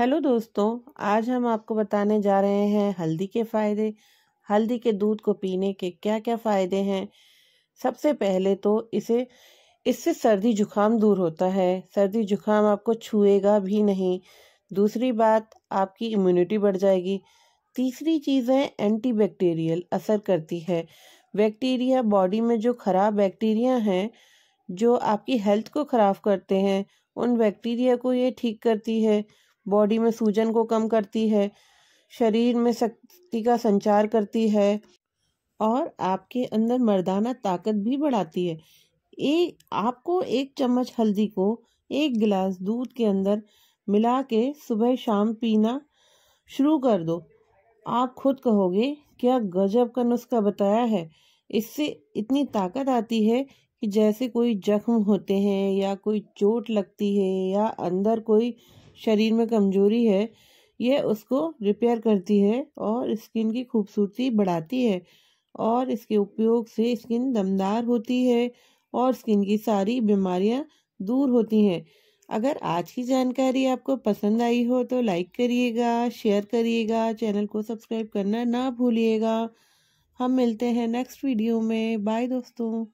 hello दोस्तों आज हम आपको बताने जा रहे हैं हल्दी के फ़ायदे हल्दी के दूध को पीने के क्या क्या फ़ायदे हैं सबसे पहले तो इसे इससे सर्दी जुखाम दूर होता है सर्दी जुखाम आपको छुएगा भी नहीं दूसरी बात आपकी इम्यूनिटी बढ़ जाएगी तीसरी चीज़ है एंटी बैक्टीरियल असर करती है बैक्टीरिया बॉडी में जो ख़राब बैक्टीरिया हैं जो आपकी हेल्थ को ख़राब करते हैं उन बैक्टीरिया को ये ठीक करती है बॉडी में सूजन को कम करती है शरीर में शक्ति का संचार करती है और आपके अंदर मर्दाना ताकत भी बढ़ाती है एक आपको एक चम्मच हल्दी को एक गिलास दूध के अंदर मिला के सुबह शाम पीना शुरू कर दो आप खुद कहोगे क्या गजब का नुस्खा बताया है इससे इतनी ताकत आती है कि जैसे कोई जख्म होते हैं या कोई चोट लगती है या अंदर कोई शरीर में कमजोरी है यह उसको रिपेयर करती है और स्किन की खूबसूरती बढ़ाती है और इसके उपयोग से स्किन दमदार होती है और स्किन की सारी बीमारियां दूर होती हैं अगर आज की जानकारी आपको पसंद आई हो तो लाइक करिएगा शेयर करिएगा चैनल को सब्सक्राइब करना ना भूलिएगा हम मिलते हैं नेक्स्ट वीडियो में बाय दोस्तों